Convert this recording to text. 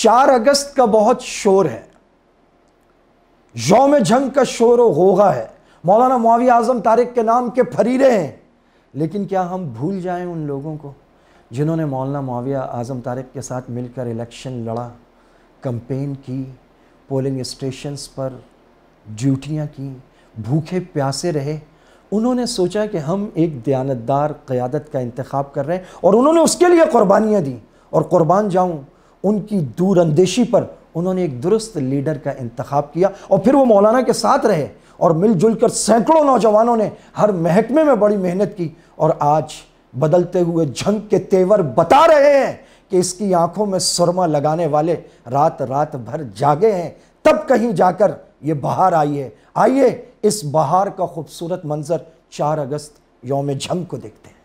चार अगस्त का बहुत शोर है यौम जंग का शोर होगा है मौलाना मुआवी आजम तारिक के नाम के फरीरे हैं लेकिन क्या हम भूल जाएं उन लोगों को जिन्होंने मौलाना मुआविया आजम तारिक के साथ मिलकर इलेक्शन लड़ा कंपेन की पोलिंग स्टेशंस पर ड्यूटियाँ की भूखे प्यासे रहे उन्होंने सोचा कि हम एक दयानतदार क़्यादत का इंतखब कर रहे हैं और उन्होंने उसके लिए क़ुरबानियाँ दी और क़ुरबान जाऊँ उनकी दूरंदेशी पर उन्होंने एक दुरुस्त लीडर का इंतखब किया और फिर वो मौलाना के साथ रहे और मिलजुल कर सैकड़ों नौजवानों ने हर महकमे में बड़ी मेहनत की और आज बदलते हुए जंग के तेवर बता रहे हैं कि इसकी आंखों में सुरमा लगाने वाले रात रात भर जागे हैं तब कहीं जाकर ये बहार आई है आइए इस बहार का खूबसूरत मंजर 4 अगस्त योम झंक को देखते हैं